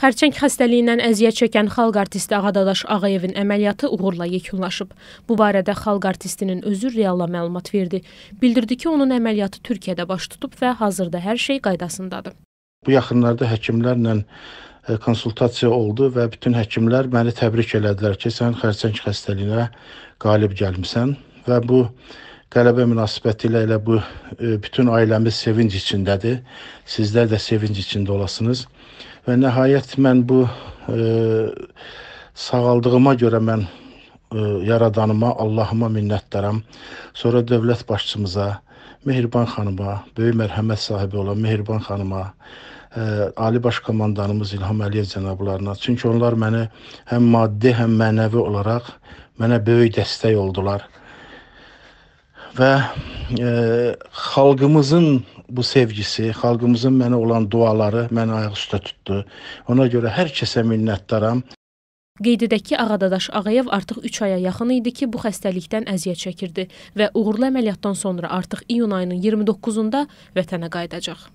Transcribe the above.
Xərçəng xəstəliyindən əziyyət çəkən xalq artisti Ağadadaş Ağayevin əməliyyatı uğurla yekunlaşıb. Bu barədə xalq artistinin özü realla məlumat verdi. Bildirdi ki, onun əməliyyatı Türkiyədə baş tutub və hazırda hər şey qaydasındadır. Bu yaxınlarda həkimlərlə e, konsultasiya oldu və bütün həkimlər məni təbrik elədilər ki, sən xərçəng xəstəliyinə qalib gəlmisən və bu Tələbə münasibətilə elə bu e, bütün ailəmiz sevinc içindədir. Sizlər də sevinc içində olasınız. Və nəhayət mən bu ə, e, sağaldığıma görə mən ə, e, yaradanıma, Allahıma minnətdaram. Sonra dövlət başçımıza, Mehriban xanıma, böyük mərhəmət sahibi olan Mehriban xanıma, ə, Ali Baş Komandanımız İlham Əliyev cənablarına. Çünki onlar məni həm maddi, həm mənəvi olaraq mənə böyük dəstək oldular və e, xalqımızın bu sevgisi, xalqımızın mənə olan duaları məni ayaq üstə tutdu. Ona görə hər kəsə minnətdaram. Qeyd edək ki, Ağadadaş Ağayev artıq 3 aya yaxın idi ki, bu xəstəlikdən əziyyət çəkirdi və uğurlu əməliyyatdan sonra artıq iyun ayının 29-unda vətənə qayıdacaq.